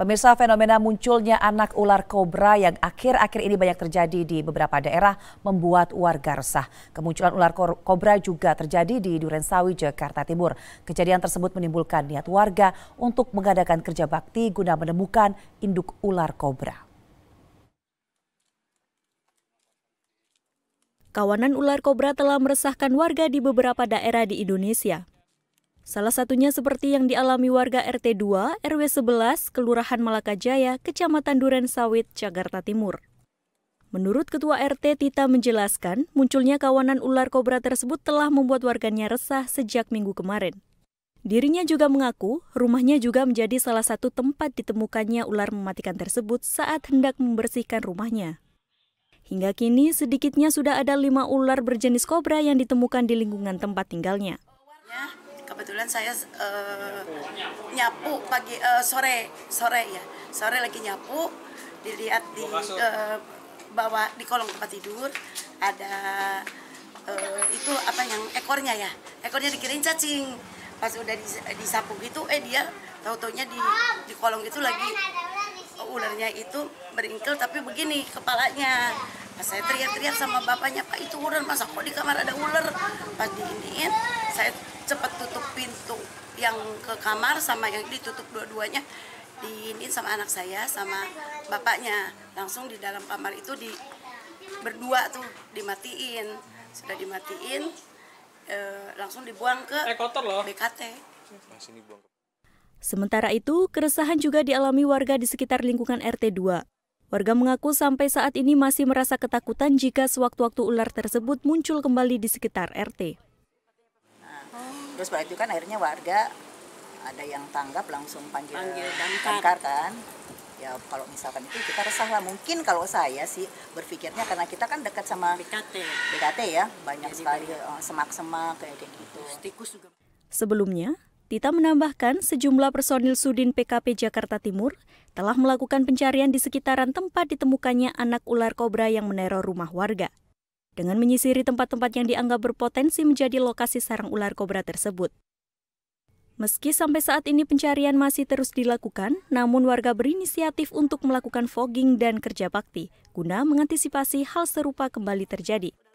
Pemirsa fenomena munculnya anak ular kobra yang akhir-akhir ini banyak terjadi di beberapa daerah membuat warga resah. Kemunculan ular kobra juga terjadi di Durensawi, Jakarta Timur. Kejadian tersebut menimbulkan niat warga untuk mengadakan kerja bakti guna menemukan induk ular kobra. Kawanan ular kobra telah meresahkan warga di beberapa daerah di Indonesia. Salah satunya seperti yang dialami warga RT 2 RW 11 Kelurahan Jaya, Kecamatan Duren Sawit, Jakarta Timur. Menurut Ketua RT Tita menjelaskan, munculnya kawanan ular kobra tersebut telah membuat warganya resah sejak minggu kemarin. Dirinya juga mengaku, rumahnya juga menjadi salah satu tempat ditemukannya ular mematikan tersebut saat hendak membersihkan rumahnya. Hingga kini, sedikitnya sudah ada lima ular berjenis kobra yang ditemukan di lingkungan tempat tinggalnya kebetulan saya uh, nyapu pagi uh, sore sore ya sore lagi nyapu dilihat di uh, eh, bawah di kolong tempat tidur ada uh, itu apa yang ekornya ya ekornya dikirim cacing pas udah disapu gitu eh dia tau taunya di di kolong itu lagi ularnya itu beringkel tapi begini kepalanya pas saya teriak-teriak sama bapaknya pak itu ular masa kok di kamar ada ular pas diiniin saya cepat tutup pintu yang ke kamar sama yang ditutup dua-duanya diinin sama anak saya sama bapaknya langsung di dalam kamar itu di berdua tuh dimatiin sudah dimatiin e, langsung dibuang ke eh, kotor loh. BKT Sementara itu, keresahan juga dialami warga di sekitar lingkungan RT2. Warga mengaku sampai saat ini masih merasa ketakutan jika sewaktu-waktu ular tersebut muncul kembali di sekitar RT terus setelah itu kan akhirnya warga ada yang tanggap langsung panggil, panggil damkar kan ya kalau misalkan itu kita resah lah mungkin kalau saya sih berpikirnya karena kita kan dekat sama BKT BKT ya banyak Jadi sekali eh, semak-semak kayak gitu tikus juga sebelumnya Tita menambahkan sejumlah personil Sudin PKP Jakarta Timur telah melakukan pencarian di sekitaran tempat ditemukannya anak ular kobra yang meneror rumah warga dengan menyisiri tempat-tempat yang dianggap berpotensi menjadi lokasi sarang ular kobra tersebut. Meski sampai saat ini pencarian masih terus dilakukan, namun warga berinisiatif untuk melakukan fogging dan kerja bakti guna mengantisipasi hal serupa kembali terjadi.